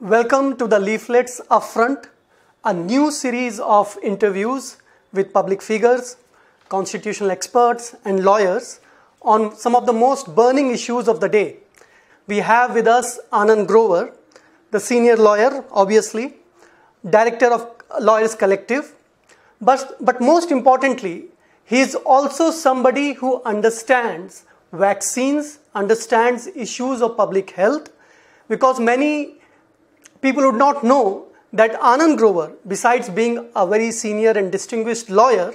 Welcome to the Leaflets Upfront, a new series of interviews with public figures, constitutional experts, and lawyers on some of the most burning issues of the day. We have with us Anand Grover, the senior lawyer, obviously, director of Lawyers Collective, but, but most importantly, he is also somebody who understands vaccines, understands issues of public health, because many people would not know that Anand Grover, besides being a very senior and distinguished lawyer,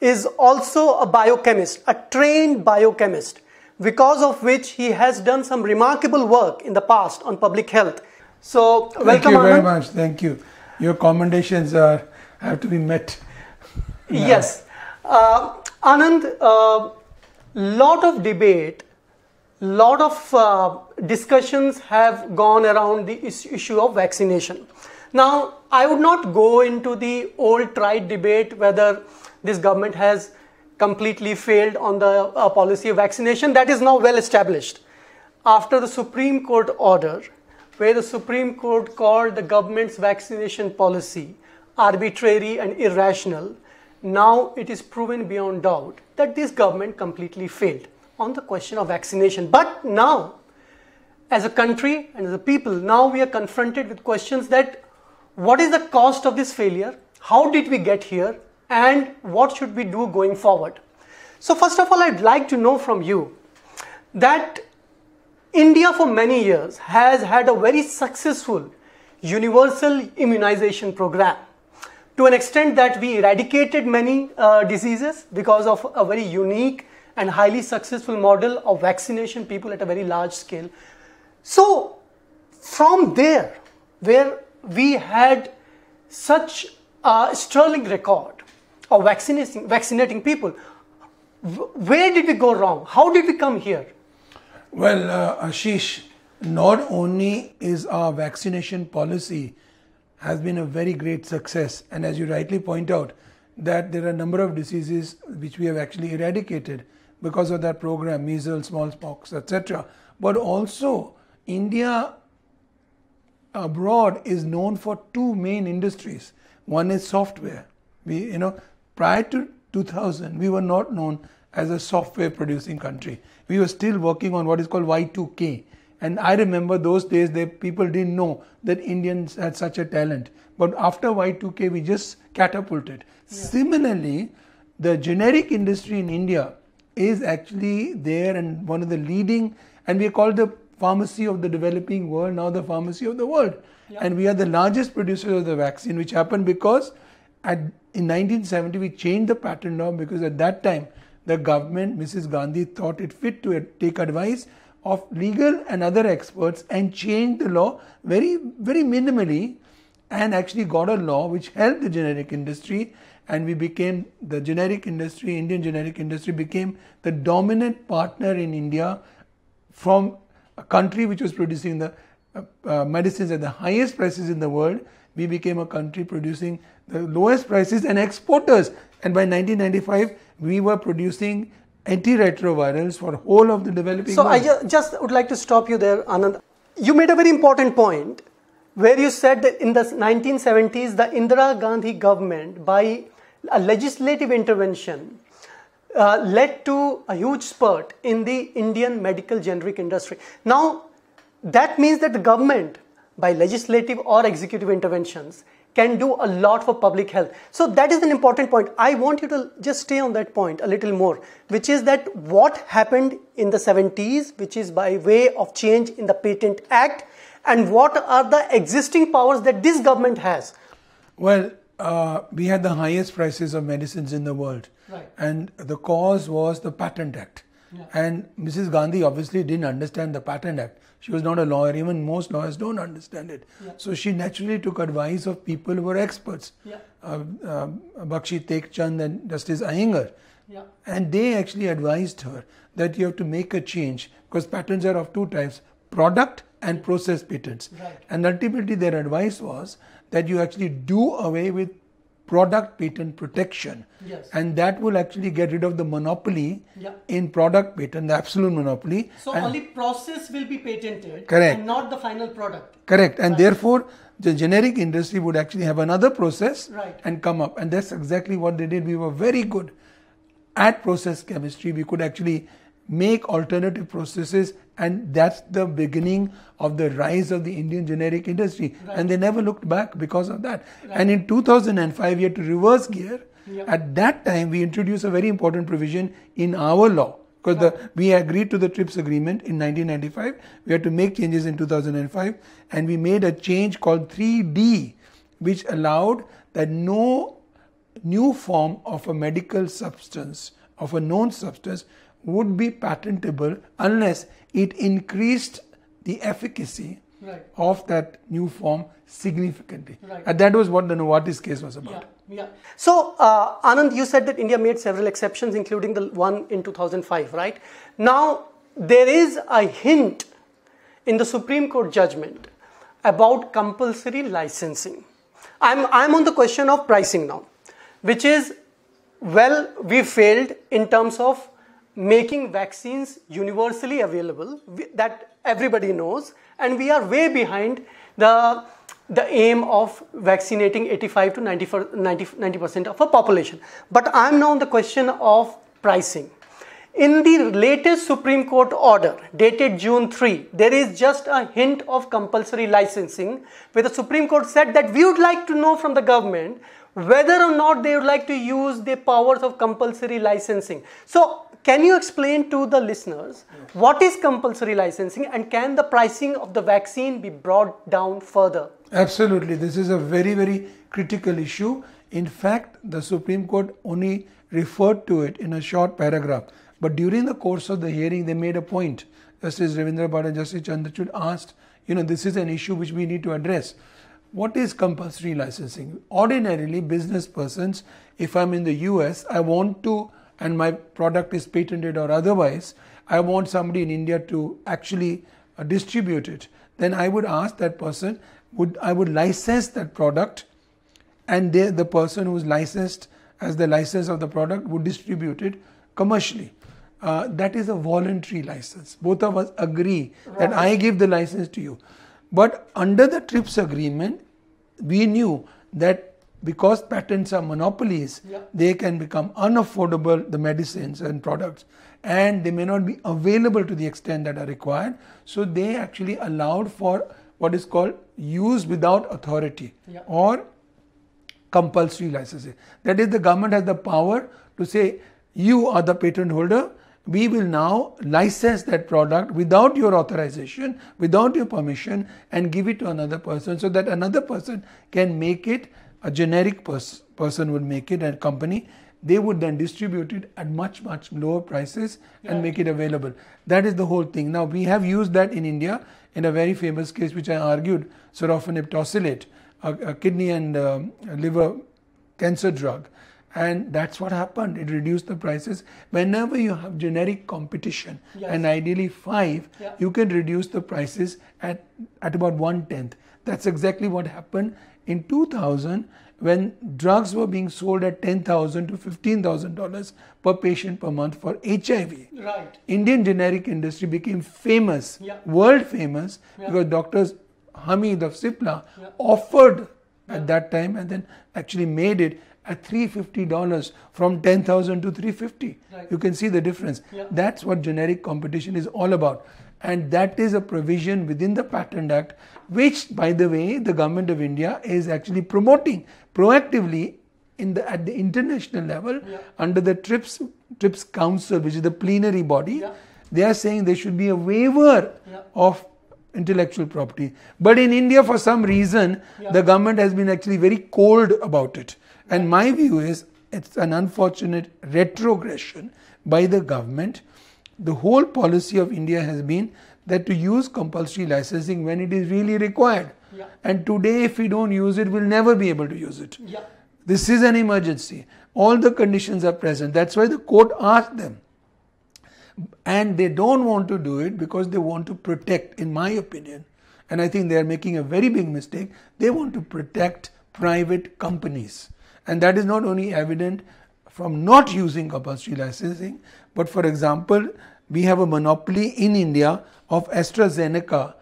is also a biochemist, a trained biochemist, because of which he has done some remarkable work in the past on public health. So, Thank welcome. Thank you Anand. very much. Thank you. Your commendations are have to be met. yes, uh, Anand. Uh, lot of debate lot of uh, discussions have gone around the issue of vaccination. Now, I would not go into the old tried debate whether this government has completely failed on the uh, policy of vaccination. That is now well established. After the Supreme Court order, where the Supreme Court called the government's vaccination policy arbitrary and irrational, now it is proven beyond doubt that this government completely failed on the question of vaccination. But now, as a country and as a people, now we are confronted with questions that what is the cost of this failure? How did we get here? And what should we do going forward? So first of all, I'd like to know from you that India for many years has had a very successful universal immunization program to an extent that we eradicated many uh, diseases because of a very unique and highly successful model of vaccination people at a very large scale. So from there, where we had such a sterling record of vaccinating, vaccinating people, where did we go wrong? How did we come here? Well, uh, Ashish, not only is our vaccination policy has been a very great success, and as you rightly point out, that there are a number of diseases which we have actually eradicated because of that program, measles, smallpox, etc. But also, India abroad is known for two main industries. One is software. We, you know, prior to 2000, we were not known as a software producing country. We were still working on what is called Y2K. And I remember those days they, people didn't know that Indians had such a talent. But after Y2K, we just catapulted. Yeah. Similarly, the generic industry in India is actually there and one of the leading, and we are called the pharmacy of the developing world now the pharmacy of the world. And we are the largest producers of the vaccine, which happened because at, in 1970 we changed the patent law because at that time the government, Mrs. Gandhi, thought it fit to take advice of legal and other experts and changed the law very, very minimally and actually got a law which helped the generic industry and we became the generic industry, Indian generic industry became the dominant partner in India from a country which was producing the uh, uh medicines at the highest prices in the world. We became a country producing the lowest prices and exporters. And by 1995, we were producing antiretrovirals for whole of the developing so world. So I just would like to stop you there, Anand. You made a very important point where you said that in the 1970s, the Indira Gandhi government, by a legislative intervention uh, led to a huge spurt in the Indian medical generic industry. Now, that means that the government, by legislative or executive interventions, can do a lot for public health. So, that is an important point. I want you to just stay on that point a little more, which is that what happened in the 70s, which is by way of change in the Patent Act, and what are the existing powers that this government has? Well, uh, we had the highest prices of medicines in the world. Right. And the cause was the Patent Act. Yeah. And Mrs. Gandhi obviously didn't understand the Patent Act. She was not a lawyer. Even most lawyers don't understand it. Yeah. So she naturally took advice of people who were experts. Yeah. Uh, uh, Bakshi Tekchand and Justice Iyengar. Yeah. And they actually advised her that you have to make a change because patents are of two types, product and process patents. Right. And ultimately their advice was that you actually do away with product patent protection. Yes. And that will actually get rid of the monopoly yeah. in product patent, the absolute monopoly. So and only process will be patented correct. and not the final product. Correct. And right. therefore the generic industry would actually have another process right. and come up. And that's exactly what they did. We were very good at process chemistry. We could actually make alternative processes and that's the beginning of the rise of the Indian generic industry right. and they never looked back because of that right. and in 2005 we had to reverse gear yep. at that time we introduced a very important provision in our law because right. we agreed to the TRIPS agreement in 1995 we had to make changes in 2005 and we made a change called 3D which allowed that no new form of a medical substance of a known substance would be patentable unless it increased the efficacy right. of that new form significantly. Right. And that was what the Novartis case was about. Yeah. yeah. So, uh, Anand, you said that India made several exceptions, including the one in 2005, right? Now, there is a hint in the Supreme Court judgment about compulsory licensing. I'm, I'm on the question of pricing now, which is, well, we failed in terms of making vaccines universally available that everybody knows and we are way behind the the aim of vaccinating 85 to 90 percent of a population. But I'm now on the question of pricing. In the latest Supreme Court order dated June 3, there is just a hint of compulsory licensing where the Supreme Court said that we would like to know from the government whether or not they would like to use the powers of compulsory licensing. So can you explain to the listeners what is compulsory licensing and can the pricing of the vaccine be brought down further? Absolutely. This is a very, very critical issue. In fact, the Supreme Court only referred to it in a short paragraph. But during the course of the hearing, they made a point. Justice Ravindra Bhatt Justice Chandrachud asked, you know, this is an issue which we need to address. What is compulsory licensing? Ordinarily, business persons, if I'm in the US, I want to, and my product is patented or otherwise, I want somebody in India to actually uh, distribute it. Then I would ask that person, would I would license that product, and they, the person who's licensed as the license of the product would distribute it commercially. Uh, that is a voluntary license. Both of us agree right. that I give the license to you. But under the TRIPS agreement, we knew that because patents are monopolies, yeah. they can become unaffordable, the medicines and products, and they may not be available to the extent that are required. So they actually allowed for what is called use without authority yeah. or compulsory licensing. That is, the government has the power to say, you are the patent holder, we will now license that product without your authorization, without your permission, and give it to another person so that another person can make it. A generic pers- person would make it, and company they would then distribute it at much much lower prices and yeah. make it available that is the whole thing now we have used that in india in a very famous case which i argued of an a, a kidney and um, a liver cancer drug and that's what happened it reduced the prices whenever you have generic competition yes. and ideally five yeah. you can reduce the prices at at about one tenth that's exactly what happened in 2000 when drugs were being sold at $10,000 to $15,000 per patient per month for HIV. Right. Indian generic industry became famous, yeah. world famous, yeah. because doctors Hamid of Sipla yeah. offered at that time and then actually made it at $350 from 10,000 to 350. Right. You can see the difference. Yeah. That's what generic competition is all about. And that is a provision within the Patent Act, which, by the way, the government of India is actually promoting proactively in the, at the international level yeah. under the TRIPS, TRIPS Council, which is the plenary body. Yeah. They are saying there should be a waiver of intellectual property. But in India, for some reason, the government has been actually very cold about it. And my view is it's an unfortunate retrogression by the government. The whole policy of India has been that to use compulsory licensing when it is really required. Yeah. And today, if we don't use it, we'll never be able to use it. Yeah. This is an emergency. All the conditions are present. That's why the court asked them. And they don't want to do it because they want to protect, in my opinion, and I think they are making a very big mistake, they want to protect private companies and that is not only evident from not using compulsory licensing, but for example, we have a monopoly in India of AstraZeneca,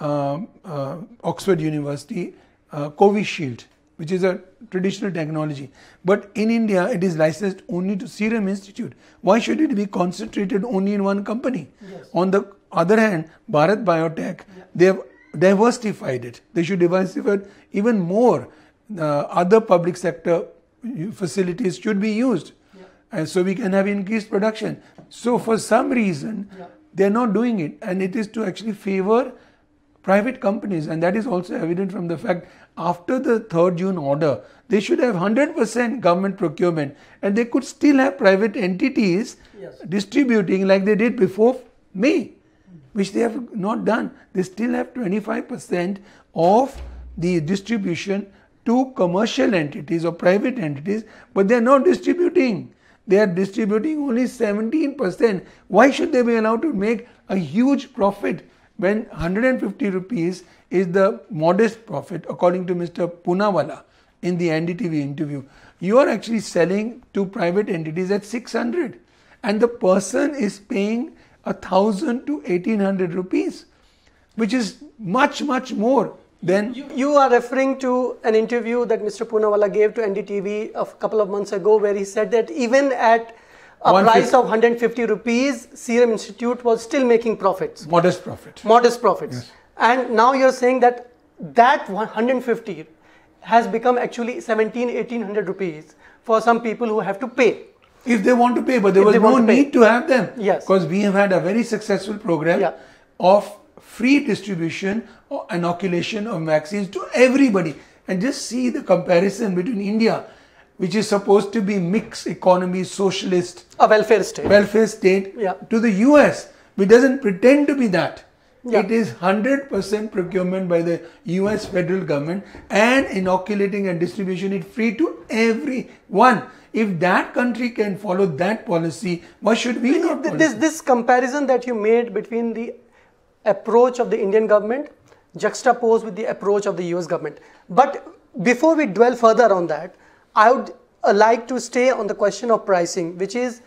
uh, uh, Oxford University, uh, Shield, which is a traditional technology. But in India, it is licensed only to Serum Institute. Why should it be concentrated only in one company? Yes. On the other hand, Bharat Biotech, yeah. they have diversified it. They should diversify it even more uh, other public sector facilities should be used. Yeah. And so we can have increased production. So for some reason, yeah. they're not doing it. And it is to actually favor private companies. And that is also evident from the fact after the 3rd June order, they should have 100% government procurement. And they could still have private entities yes. distributing like they did before May, which they have not done. They still have 25% of the distribution to commercial entities or private entities, but they are not distributing. They are distributing only 17%. Why should they be allowed to make a huge profit when 150 rupees is the modest profit, according to Mr. Punawala in the NDTV interview? You are actually selling to private entities at 600, and the person is paying 1000 to 1800 rupees, which is much, much more then you, you are referring to an interview that Mr. Poonawalla gave to NDTV a couple of months ago, where he said that even at a price of 150 rupees, Serum Institute was still making profits. Modest profit. Modest profits. Yes. And now you're saying that that 150 has become actually 17, 1800 rupees for some people who have to pay. If they want to pay, but there if was no to need to have them. Yes. Because we have had a very successful program yeah. of free distribution or inoculation of vaccines to everybody. And just see the comparison between India, which is supposed to be mixed economy, socialist, a welfare state, welfare state, yeah. to the US, which doesn't pretend to be that. Yeah. It is 100% procurement by the US federal government and inoculating and distribution it free to everyone. If that country can follow that policy, why should we not? This, this comparison that you made between the approach of the Indian government juxtaposed with the approach of the US government. But before we dwell further on that, I would uh, like to stay on the question of pricing, which is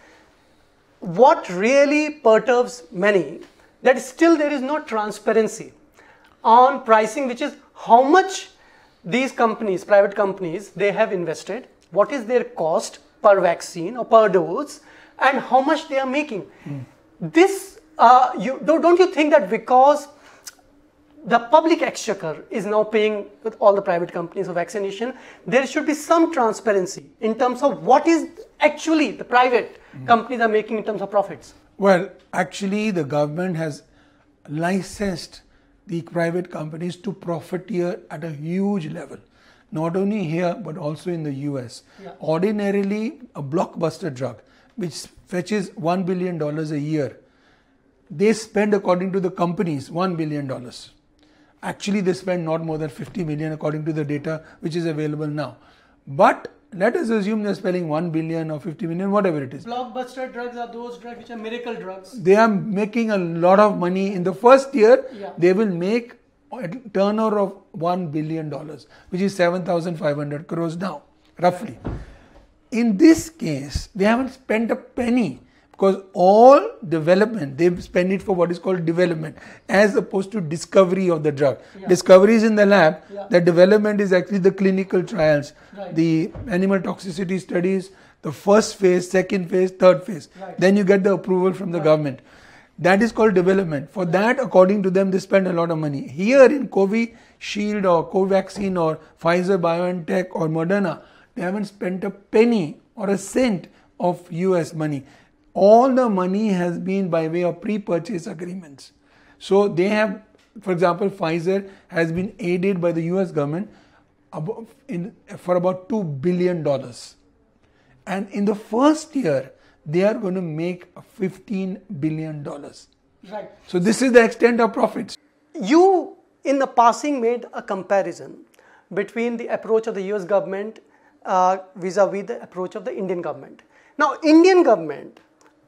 what really perturbs many that still there is no transparency on pricing, which is how much these companies, private companies, they have invested, what is their cost per vaccine or per dose, and how much they are making. Mm. This uh, don't you think that because the public exchequer is now paying with all the private companies for vaccination, there should be some transparency in terms of what is actually the private mm. companies are making in terms of profits? Well, actually, the government has licensed the private companies to profiteer at a huge level, not only here but also in the US. Yeah. Ordinarily, a blockbuster drug which fetches $1 billion a year they spend according to the companies 1 billion dollars actually they spend not more than 50 million according to the data which is available now but let us assume they're spending 1 billion or 50 million whatever it is blockbuster drugs are those drugs which are miracle drugs they are making a lot of money in the first year yeah. they will make a turnover of 1 billion dollars which is 7500 crores now roughly in this case they haven't spent a penny because all development they spend it for what is called development as opposed to discovery of the drug yeah. discovery is in the lab yeah. the development is actually the clinical trials right. the animal toxicity studies the first phase second phase third phase right. then you get the approval from the right. government that is called development for that according to them they spend a lot of money here in covid shield or covaxin or pfizer biontech or moderna they haven't spent a penny or a cent of us money all the money has been by way of pre-purchase agreements. So they have, for example, Pfizer has been aided by the U.S. government in, for about two billion dollars, and in the first year they are going to make 15 billion dollars. Right. So this is the extent of profits. You, in the passing, made a comparison between the approach of the U.S. government vis a -vis the approach of the Indian government. Now, Indian government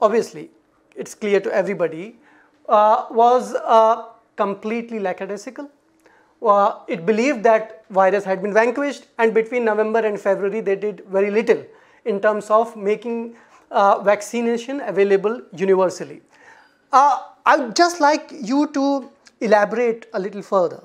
obviously it's clear to everybody, uh, was uh, completely lackadaisical. Uh, it believed that virus had been vanquished and between November and February they did very little in terms of making uh, vaccination available universally. Uh, I would just like you to elaborate a little further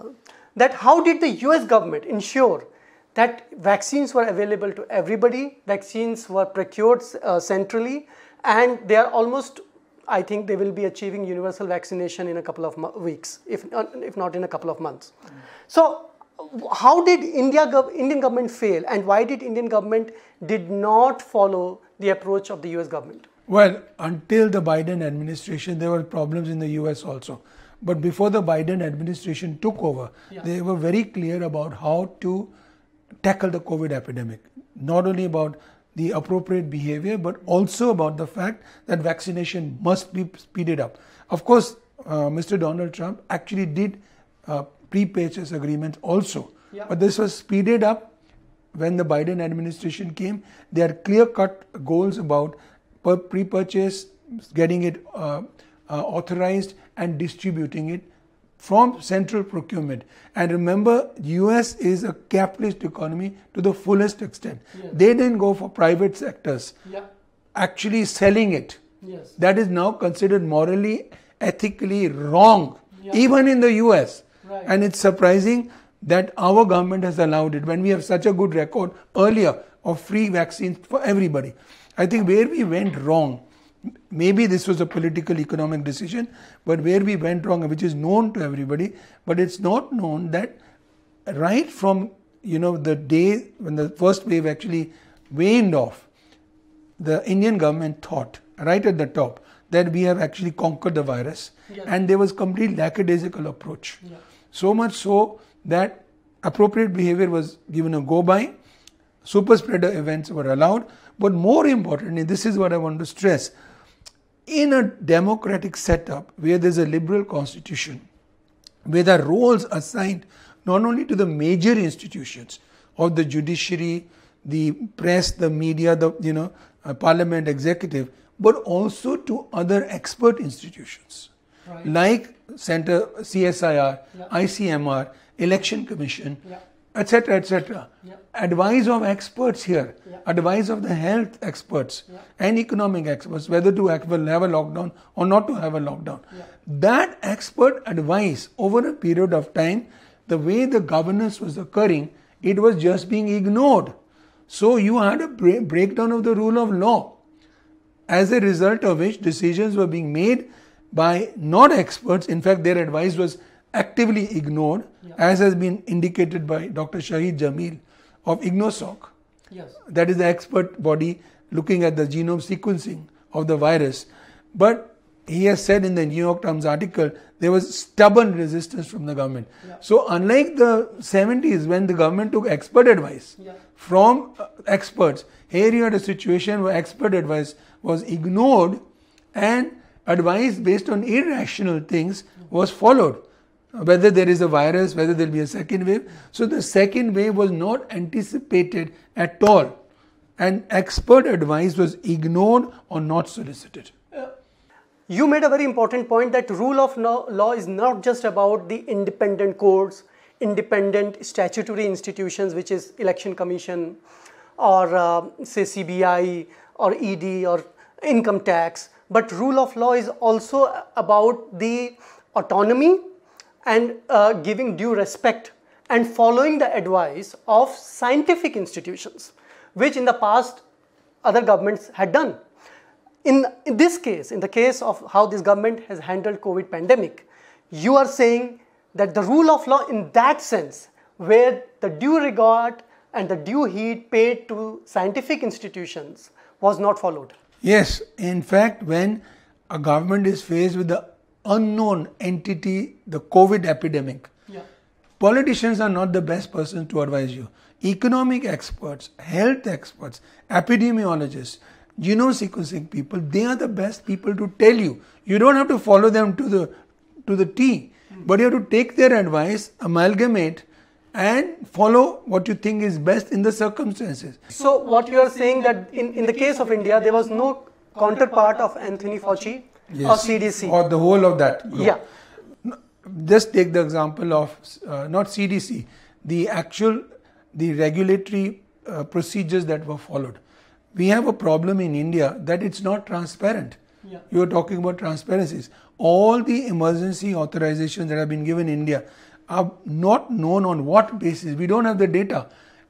that how did the US government ensure that vaccines were available to everybody, vaccines were procured uh, centrally, and they are almost I think they will be achieving universal vaccination in a couple of weeks, if, uh, if not in a couple of months. Mm. So how did India gov Indian government fail and why did Indian government did not follow the approach of the US government? Well, until the Biden administration, there were problems in the US also. But before the Biden administration took over, yeah. they were very clear about how to tackle the COVID epidemic. Not only about the appropriate behavior, but also about the fact that vaccination must be speeded up. Of course, uh, Mr. Donald Trump actually did uh, pre-purchase agreements also, yeah. but this was speeded up when the Biden administration came. There are clear-cut goals about pre-purchase, getting it uh, uh, authorized, and distributing it from central procurement. And remember, US is a capitalist economy to the fullest extent. Yes. They didn't go for private sectors. Yeah. Actually selling it. Yes. That is now considered morally, ethically wrong, yeah. even in the US. Right. And it's surprising that our government has allowed it when we have such a good record earlier of free vaccines for everybody. I think where we went wrong maybe this was a political economic decision, but where we went wrong, which is known to everybody, but it's not known that right from you know the day when the first wave actually waned off, the Indian government thought right at the top that we have actually conquered the virus, yeah. and there was complete lackadaisical approach. Yeah. So much so that appropriate behavior was given a go by, super spreader events were allowed, but more importantly, this is what I want to stress in a democratic setup where there's a liberal constitution, where the roles assigned not only to the major institutions of the judiciary, the press, the media, the you know uh, parliament, executive, but also to other expert institutions right. like Center CSIR, yeah. ICMR, Election Commission, yeah etc., etc. Yeah. Advice of experts here, yeah. advice of the health experts yeah. and economic experts, whether to have a lockdown or not to have a lockdown. That expert advice over a period of time, the way the governance was occurring, it was just being ignored. So you had a breakdown of the rule of law, as a result of which decisions were being made by not experts. In fact, their advice was actively ignored, yeah. as has been indicated by Dr. Shahid Jamil of IgnoSoc. Yes. That is the expert body looking at the genome sequencing of the virus. But he has said in the New York Times article, there was stubborn resistance from the government. Yeah. So, unlike the 70s when the government took expert advice yeah. from uh, experts, here you had a situation where expert advice was ignored and advice based on irrational things mm. was followed whether there is a virus, whether there will be a second wave. So the second wave was not anticipated at all, and expert advice was ignored or not solicited. Uh, you made a very important point that rule of law is not just about the independent courts, independent statutory institutions, which is election commission or uh, say CBI or ED or income tax, but rule of law is also about the autonomy and uh, giving due respect and following the advice of scientific institutions, which in the past other governments had done. In, in this case, in the case of how this government has handled COVID pandemic, you are saying that the rule of law in that sense, where the due regard and the due heed paid to scientific institutions was not followed. Yes, in fact, when a government is faced with the unknown entity, the COVID epidemic. Politicians are not the best person to advise you. Economic experts, health experts, epidemiologists, genome sequencing people, they are the best people to tell you. You don't have to follow them to the to the T, hmm. but you have to take their advice, amalgamate, and follow what you think is best in the circumstances. So, what you are saying that in, in the case of India, there was no counterpart of Anthony Fauci yes. or CDC. Or the whole of that. Group. Yeah. Just take the example of uh, not CDC, the actual, the regulatory uh, procedures that were followed. We have a problem in India that it's not transparent. Yeah. You are talking about transparencies. All the emergency authorizations that have been given in India are not known on what basis. We don't have the data.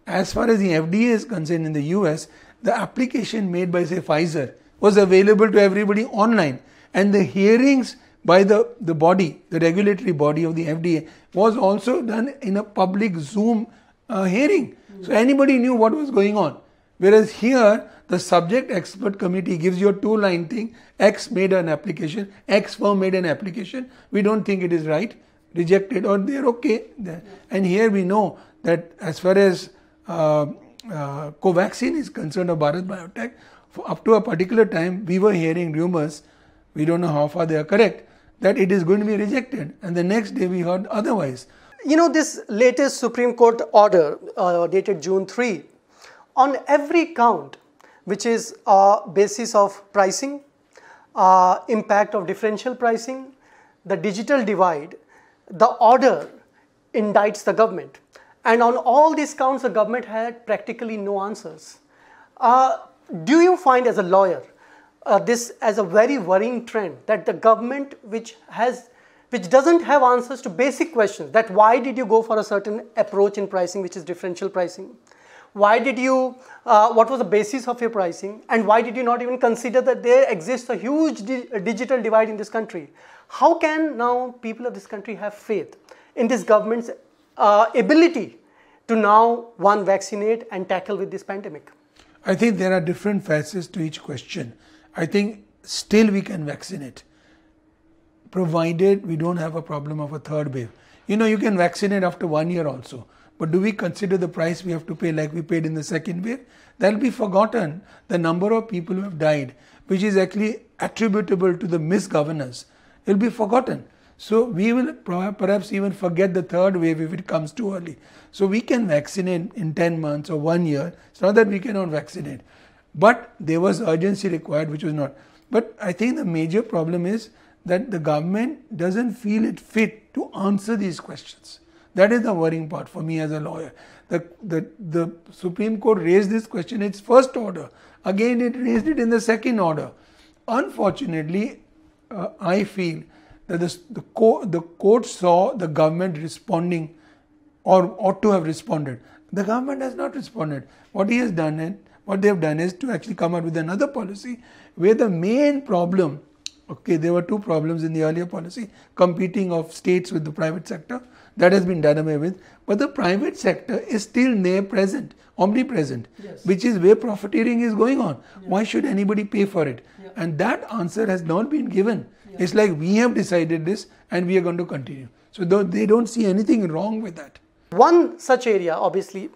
As far as the FDA is concerned in the US, the application made by, say, Pfizer was available to everybody online and the hearings by the, the body, the regulatory body of the FDA, was also done in a public Zoom uh, hearing. Mm. So anybody knew what was going on. Whereas here, the subject expert committee gives you a two line thing X made an application, X firm made an application, we don't think it is right, rejected, or they're okay. Yeah. And here we know that as far as uh, uh, Covaxin is concerned of Bharat Biotech, up to a particular time, we were hearing rumors we don't know how far they are correct, that it is going to be rejected. And the next day we heard otherwise. You know, this latest Supreme Court order, uh, dated June 3, on every count, which is uh, basis of pricing, uh, impact of differential pricing, the digital divide, the order indicts the government. And on all these counts, the government had practically no answers. Uh, do you find as a lawyer uh, this as a very worrying trend that the government which has which doesn't have answers to basic questions that why did you go for a certain approach in pricing which is differential pricing why did you uh, what was the basis of your pricing and why did you not even consider that there exists a huge di digital divide in this country how can now people of this country have faith in this government's uh, ability to now one vaccinate and tackle with this pandemic i think there are different facets to each question I think still we can vaccinate, provided we don't have a problem of a third wave. You know, you can vaccinate after one year also. But do we consider the price we have to pay like we paid in the second wave? That'll be forgotten the number of people who have died, which is actually attributable to the misgovernance. It'll be forgotten. So we will perhaps even forget the third wave if it comes too early. So we can vaccinate in 10 months or one year. It's not that we cannot vaccinate. But there was urgency required, which was not. But I think the major problem is that the government doesn't feel it fit to answer these questions. That is the worrying part for me as a lawyer. The, the, the Supreme Court raised this question in its first order. Again, it raised it in the second order. Unfortunately, uh, I feel that the, the, co- the court saw the government responding or ought to have responded. The government has not responded. What he has done, is what they have done is to actually come out with another policy where the main problem okay there were two problems in the earlier policy competing of states with the private sector that has been done away with but the private sector is still near present omnipresent yes. which is where profiteering is going on yeah. why should anybody pay for it yeah. and that answer has not been given yeah. it's like we have decided this and we are going to continue so they don't see anything wrong with that one such area obviously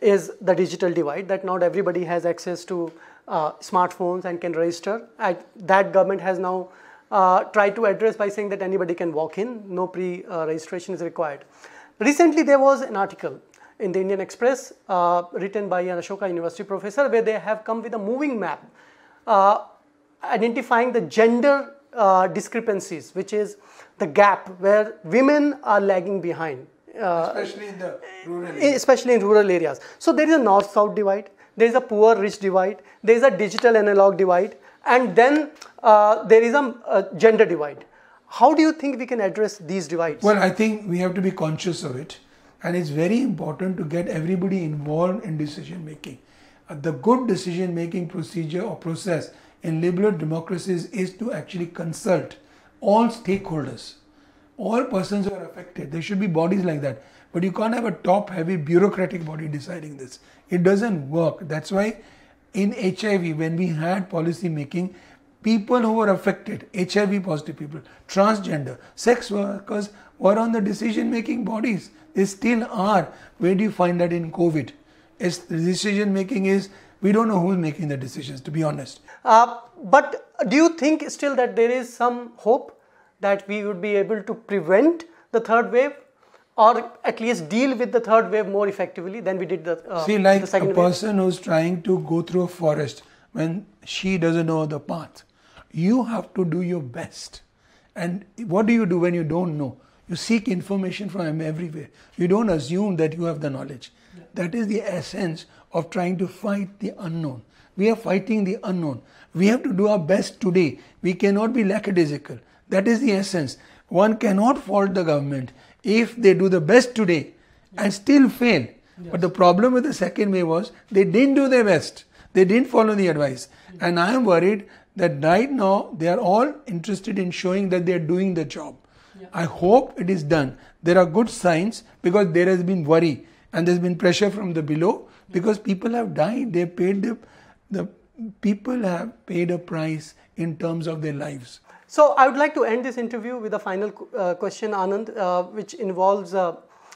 is the digital divide that not everybody has access to uh, smartphones and can register. that government has now uh, tried to address by saying that anybody can walk in, no pre-registration uh, is required. Recently there was an article in the Indian Express uh, written by an Ashoka University professor where they have come with a moving map uh, identifying the gender discrepancies which is the gap where women are lagging behind uh, especially in the rural eh, areas. Especially in rural areas. So there is a north-south divide, there is a poor-rich divide, there is a digital analog divide, and then uh, there is a, a, gender divide. How do you think we can address these divides? Well, I think we have to be conscious of it, and it's very important to get everybody involved in decision making. Uh, the good decision making procedure or process in liberal democracies is to actually consult all stakeholders all persons who are affected. There should be bodies like that. But you can't have a top heavy bureaucratic body deciding this. It doesn't work. That's why in HIV, when we had policy making, people who were affected, HIV positive people, transgender, sex workers were on the decision making bodies. They still are. Where do you find that in COVID? It's the decision making is we don't know who's making the decisions, to be honest. Uh, but do you think still that there is some hope? that we would be able to prevent the third wave or at least deal with the third wave more effectively than we did the uh, see like the a person wave. who's trying to go through a forest when she doesn't know the path you have to do your best and what do you do when you don't know you seek information from everywhere you don't assume that you have the knowledge yeah. that is the essence of trying to fight the unknown we are fighting the unknown we have to do our best today we cannot be lackadaisical that is the essence. One cannot fault the government if they do the best today and still fail. Yes. But the problem with the second wave was they didn't do their best. They didn't follow the advice. And I am worried that right now they are all interested in showing that they are doing the job. Yeah. I hope it is done. There are good signs because there has been worry and there's been pressure from the below because people have died. They paid the, the people have paid a price in terms of their lives. So I would like to end this interview with a final uh, question, Anand, uh, which involves uh,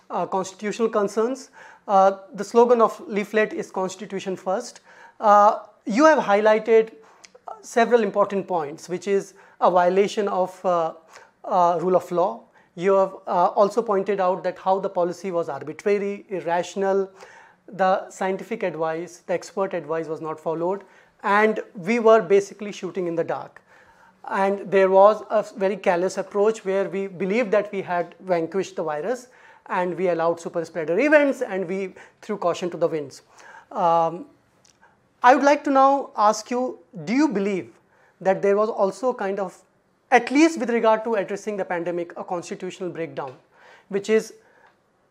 uh constitutional concerns. Uh, the slogan of leaflet is Constitution First. Uh, you have highlighted several important points, which is a violation of rule of law. You have also pointed out that how the policy was arbitrary, irrational, the scientific advice, the expert advice was not followed, and we were basically shooting in the dark and there was a very callous approach where we believed that we had vanquished the virus and we allowed super spreader events and we threw caution to the winds. Um, I would like to now ask you, do you believe that there was also a kind of, at least with regard to addressing the pandemic, a constitutional breakdown, which is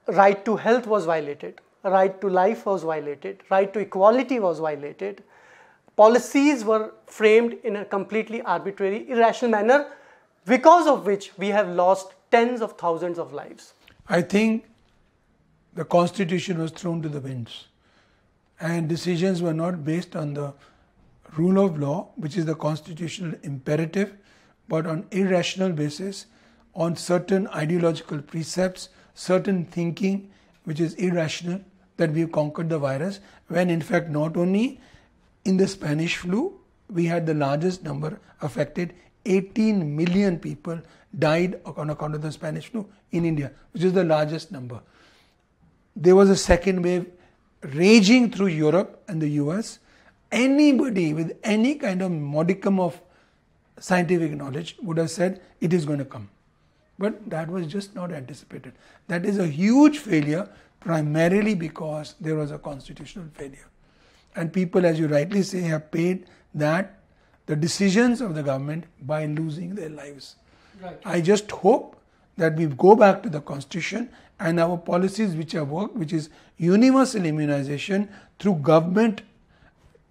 right to health was violated, right to life was violated, right to equality was violated, policies were framed in a completely arbitrary, irrational manner because of which we have lost tens of thousands of lives. I think the constitution was thrown to the winds and decisions were not based on the rule of law, which is the constitutional imperative, but on irrational basis, on certain ideological precepts, certain thinking, which is irrational, that we have conquered the virus, when in fact not only in the Spanish flu, we had the largest number affected. 18 million people died on account of the Spanish flu in India, which is the largest number. There was a second wave raging through Europe and the US. Anybody with any kind of modicum of scientific knowledge would have said it is going to come. But that was just not anticipated. That is a huge failure, primarily because there was a constitutional failure. And people, as you rightly say, have paid that the decisions of the government by losing their lives. Right. I just hope that we go back to the constitution and our policies which have worked, which is universal immunization through government,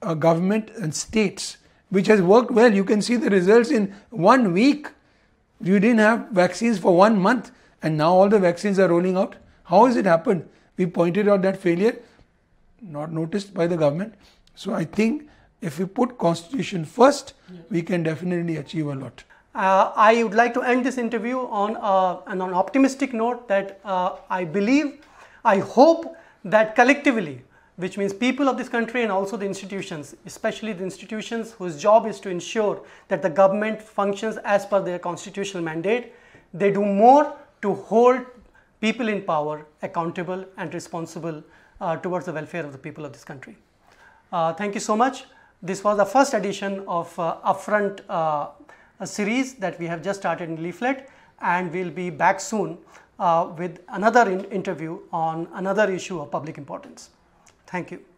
uh, government and states, which has worked well. You can see the results in one week. You didn't have vaccines for one month, and now all the vaccines are rolling out. How has it happened? We pointed out that failure not noticed by the government. So I think if we put constitution first, yeah. we can definitely achieve a lot. Uh, I would like to end this interview on, uh, on an optimistic note that uh, I believe, I hope that collectively, which means people of this country and also the institutions, especially the institutions whose job is to ensure that the government functions as per their constitutional mandate, they do more to hold people in power accountable and responsible uh, towards the welfare of the people of this country. Uh, thank you so much. This was the first edition of uh, Upfront series that we have just started in Leaflet and we will be back soon with another in interview on another issue of public importance. Thank you.